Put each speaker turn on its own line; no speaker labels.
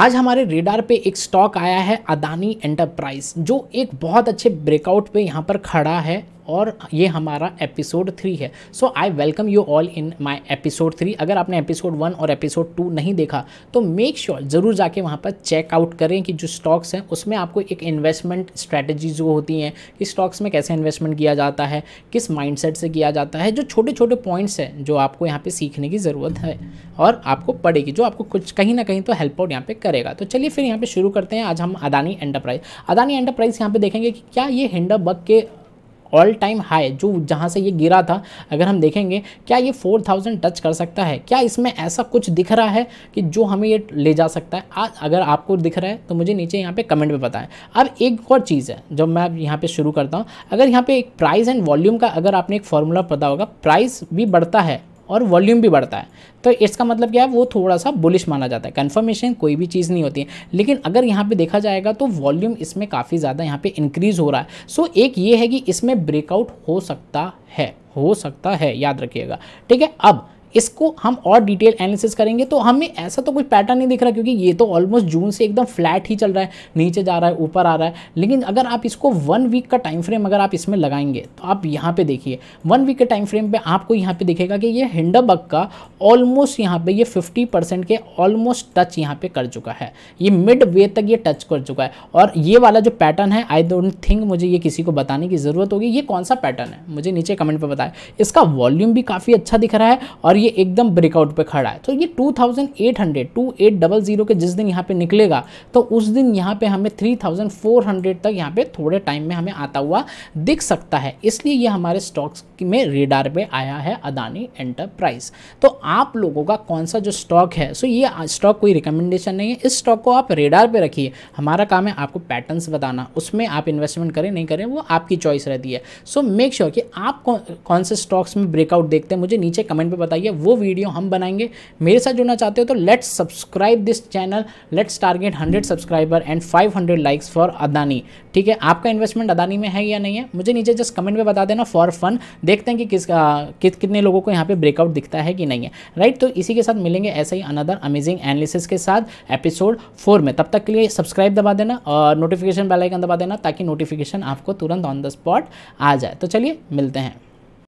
आज हमारे रेडार पे एक स्टॉक आया है अदानी एंटरप्राइज जो एक बहुत अच्छे ब्रेकआउट पे यहाँ पर खड़ा है और ये हमारा एपिसोड थ्री है so I welcome you all in my episode three अगर आपने एपिसोड वन और एपिसोड टू नहीं देखा तो मेक श्योर sure, ज़रूर जाके वहाँ पर चेकआउट करें कि जो स्टॉक्स हैं उसमें आपको एक इन्वेस्टमेंट स्ट्रैटेजी वो होती हैं कि स्टॉक्स में कैसे इन्वेस्टमेंट किया जाता है किस माइंड से किया जाता है जो छोटे छोटे पॉइंट्स हैं जो आपको यहाँ पर सीखने की ज़रूरत है और आपको पड़ेगी जो आपको कुछ कहीं ना कहीं तो हेल्प आउट यहाँ पर करेगा तो चलिए फिर यहाँ पर शुरू करते हैं आज हम अदानी एंटरप्राइज अदानी एंटरप्राइज यहाँ पर देखेंगे कि क्या ये हिंडा बग के ऑल टाइम हाई जो जहाँ से ये गिरा था अगर हम देखेंगे क्या ये फोर थाउजेंड टच कर सकता है क्या इसमें ऐसा कुछ दिख रहा है कि जो हमें ये ले जा सकता है आज अगर आपको दिख रहा है तो मुझे नीचे यहाँ पे कमेंट में बताएं अब एक और चीज़ है जब मैं यहाँ पे शुरू करता हूँ अगर यहाँ पे एक प्राइस एंड वॉल्यूम का अगर आपने एक फॉर्मूला पता होगा प्राइस भी बढ़ता है और वॉल्यूम भी बढ़ता है तो इसका मतलब क्या है वो थोड़ा सा बुलिश माना जाता है कन्फर्मेशन कोई भी चीज़ नहीं होती है लेकिन अगर यहाँ पे देखा जाएगा तो वॉल्यूम इसमें काफ़ी ज़्यादा यहाँ पे इंक्रीज़ हो रहा है सो एक ये है कि इसमें ब्रेकआउट हो सकता है हो सकता है याद रखिएगा ठीक है अब इसको हम और डिटेल एनालिसिस करेंगे तो हमें ऐसा तो कोई पैटर्न नहीं दिख रहा क्योंकि ये तो ऑलमोस्ट जून से एकदम फ्लैट ही चल रहा है नीचे जा रहा है ऊपर आ रहा है लेकिन अगर आप इसको वन वीक का टाइम फ्रेम अगर आप इसमें लगाएंगे तो आप यहाँ पे देखिए वन वीक के टाइम फ्रेम पर आपको यहाँ पे देखेगा कि ये हिंडाबग का ऑलमोस्ट यहाँ पर ये फिफ्टी परसेंट के ऑलमोस्ट टच यहाँ पे कर चुका है ये मिड वे तक ये टच कर चुका है और ये वाला जो पैटर्न है आई डोंट थिंक मुझे ये किसी को बताने की ज़रूरत होगी ये कौन सा पैटर्न है मुझे नीचे कमेंट पर बताया इसका वॉल्यूम भी काफ़ी अच्छा दिख रहा है और ये एकदम ब्रेकआउट पे खड़ा है तो ये 2800 2800 के जिस दिन यहाँ पे निकलेगा तो उस दिन यहाँ पे हमें 3400 तक यहाँ पे थोड़े टाइम में हमें आता हुआ दिख सकता है इसलिए ये हमारे स्टॉक्स में रेडार पे आया है अदानी एंटरप्राइज तो आप लोगों का कौन सा जो स्टॉक है सो ये स्टॉक कोई रिकमेंडेशन नहीं है इस स्टॉक को आप रेडार पर रखिए हमारा काम है आपको पैटर्न बताना उसमें आप इन्वेस्टमेंट करें नहीं करें वो आपकी चॉइस रहती है सो मेक श्योर कि आप कौन से स्टॉक्स में ब्रेकआउट देखते हैं मुझे नीचे कमेंट पर बताइए वो वीडियो हम बनाएंगे मेरे साथ जुड़ना चाहते हो तो let's subscribe this channel let's target hundred subscriber and five hundred likes for Adani ठीक है आपका इन्वेस्टमेंट अदानी में है या नहीं है मुझे नीचे जस्ट कमेंट में बता देना फॉर फन देखते हैं कि किस कि, कितने लोगों को यहाँ पे ब्रेकआउट दिखता है कि नहीं है राइट तो इसी के साथ मिलेंगे ऐसा ही अनदर अमेजिंग एनालिसिस के साथ एपिसोड फोर में तब तक के लिए सब्सक्राइब दबा देना और नोटिफिकेशन बेलाइकन दबा देना ताकि नोटिफिकेशन आपको तुरंत ऑन द स्पॉट आ जाए तो चलिए मिलते हैं